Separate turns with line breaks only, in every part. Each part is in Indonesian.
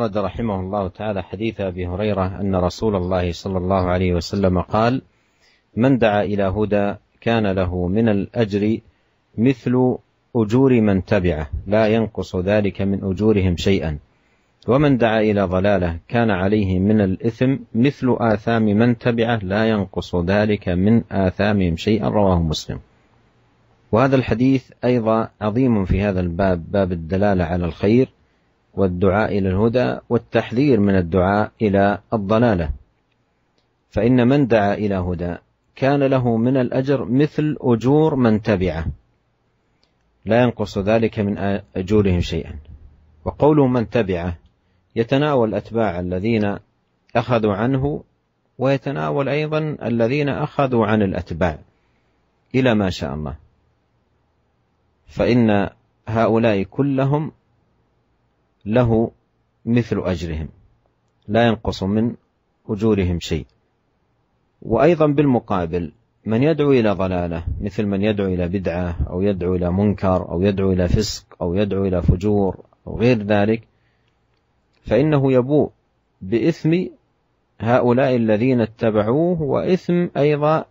أورد رحمه الله تعالى حديث أبي هريرة أن رسول الله صلى الله عليه وسلم قال من دعا إلى هدى كان له من الأجر مثل أجور من تبعه لا ينقص ذلك من أجورهم شيئا ومن دعا إلى ضلالة كان عليه من الإثم مثل آثام من تبعه لا ينقص ذلك من آثامهم شيئا رواه مسلم وهذا الحديث أيضا عظيم في هذا الباب باب الدلالة على الخير والدعاء الى الهدى والتحذير من الدعاء الى الضلاله فان من دعا الى هدى كان له من الاجر مثل اجور من تبعه لا ينقص ذلك من اجورهم شيئا وقوله من تبعه يتناول اتباع الذين اخذوا عنه ويتناول ايضا الذين اخذوا عن الاتباع الى ما شاء الله فان هؤلاء كلهم له مثل أجرهم لا ينقص من أجورهم شيء وأيضا بالمقابل من يدعو إلى ضلالة مثل من يدعو إلى بدعة أو يدعو إلى منكر أو يدعو إلى فسق أو يدعو إلى فجور أو غير ذلك فإنه يبوء بإثم هؤلاء الذين اتبعوه وإثم أيضا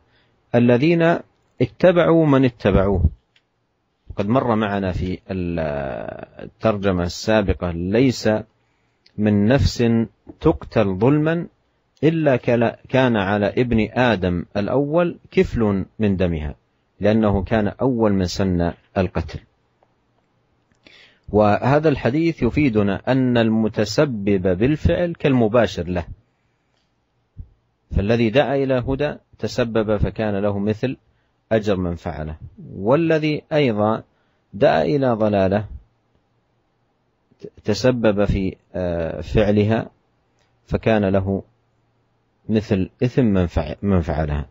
الذين اتبعوا من اتبعوه وقد مر معنا في الترجمة السابقة ليس من نفس تقتل ظلما إلا كان على ابن آدم الأول كفل من دمها لأنه كان أول من سن القتل وهذا الحديث يفيدنا أن المتسبب بالفعل كالمباشر له فالذي دعا إلى هدى تسبب فكان له مثل أجر من فعله والذي أيضا دعا إلى ضلالة تسبب في آه، فعلها فكان له مثل إثم من فعلها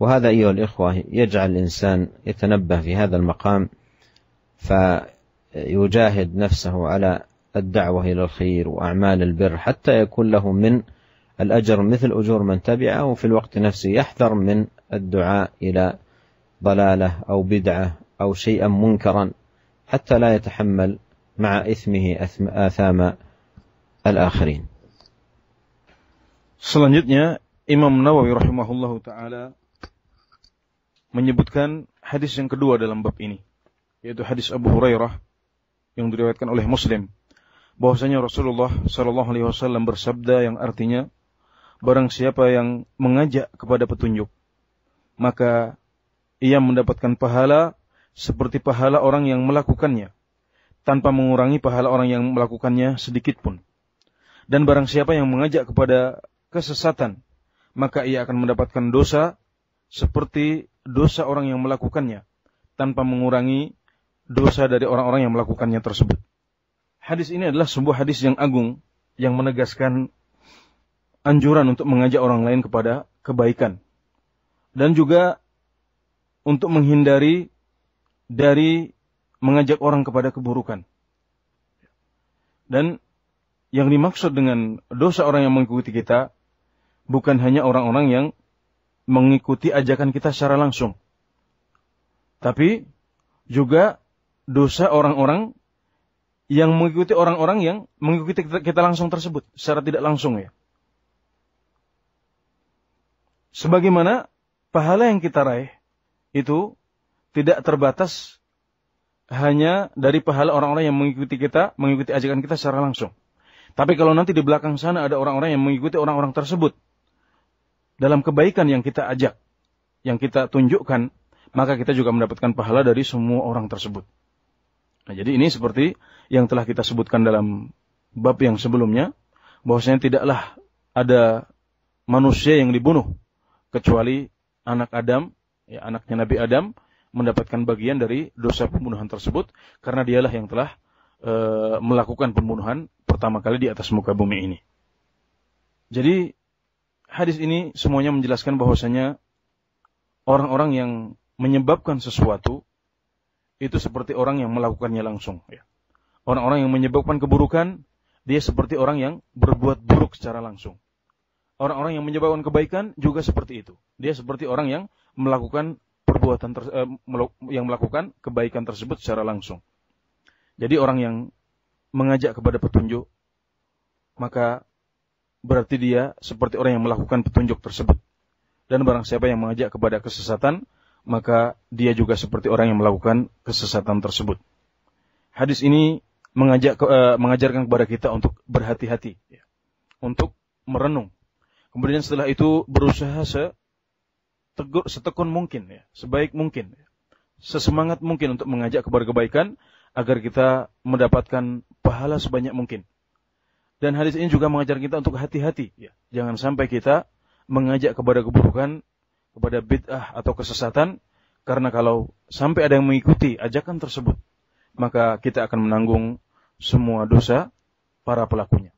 وهذا أيها الإخوة يجعل الإنسان يتنبه في هذا المقام فيجاهد نفسه على الدعوة إلى الخير وأعمال البر حتى يكون له من الأجر مثل أجور من تبعه وفي الوقت نفسه يحذر من الدعاء إلى ضلالة أو بدعة أو شيئا منكرا حتى لا يتحمل مع إثمه آثام الآخرين Selanjutnya Imam Nawawi rahimahullahu taala
menyebutkan hadis yang kedua dalam bab ini yaitu hadis Abu Hurairah yang diriwayatkan oleh Muslim bahwasanya Rasulullah sallallahu alaihi wasallam bersabda yang artinya barang siapa yang mengajak kepada petunjuk maka ia mendapatkan pahala seperti pahala orang yang melakukannya, tanpa mengurangi pahala orang yang melakukannya sedikit pun. Dan barang siapa yang mengajak kepada kesesatan, maka ia akan mendapatkan dosa seperti dosa orang yang melakukannya, tanpa mengurangi dosa dari orang-orang yang melakukannya tersebut. Hadis ini adalah sebuah hadis yang agung, yang menegaskan anjuran untuk mengajak orang lain kepada kebaikan. Dan juga untuk menghindari dari mengajak orang kepada keburukan. Dan yang dimaksud dengan dosa orang yang mengikuti kita bukan hanya orang-orang yang mengikuti ajakan kita secara langsung. Tapi juga dosa orang-orang yang mengikuti orang-orang yang mengikuti kita langsung tersebut secara tidak langsung ya. Sebagaimana pahala yang kita raih itu tidak terbatas hanya dari pahala orang-orang yang mengikuti kita, mengikuti ajakan kita secara langsung. Tapi kalau nanti di belakang sana ada orang-orang yang mengikuti orang-orang tersebut dalam kebaikan yang kita ajak, yang kita tunjukkan, maka kita juga mendapatkan pahala dari semua orang tersebut. Nah, jadi ini seperti yang telah kita sebutkan dalam bab yang sebelumnya, bahwasanya tidaklah ada manusia yang dibunuh kecuali anak Adam, ya anaknya Nabi Adam mendapatkan bagian dari dosa pembunuhan tersebut karena dialah yang telah e, melakukan pembunuhan pertama kali di atas muka bumi ini. Jadi hadis ini semuanya menjelaskan bahwasanya orang-orang yang menyebabkan sesuatu itu seperti orang yang melakukannya langsung. Ya. Orang-orang yang menyebabkan keburukan dia seperti orang yang berbuat buruk secara langsung. Orang-orang yang menyebabkan kebaikan juga seperti itu. Dia seperti orang yang melakukan perbuatan ter, eh, yang melakukan kebaikan tersebut secara langsung. Jadi orang yang mengajak kepada petunjuk maka berarti dia seperti orang yang melakukan petunjuk tersebut. Dan barang siapa yang mengajak kepada kesesatan, maka dia juga seperti orang yang melakukan kesesatan tersebut. Hadis ini mengajak eh, mengajarkan kepada kita untuk berhati-hati, untuk merenung. Kemudian setelah itu berusaha se setegur, setekun mungkin, ya, sebaik mungkin, ya, sesemangat mungkin untuk mengajak kepada kebaikan agar kita mendapatkan pahala sebanyak mungkin. Dan hadis ini juga mengajar kita untuk hati-hati, ya. jangan sampai kita mengajak kepada keburukan, kepada bid'ah atau kesesatan, karena kalau sampai ada yang mengikuti ajakan tersebut, maka kita akan menanggung semua dosa para pelakunya.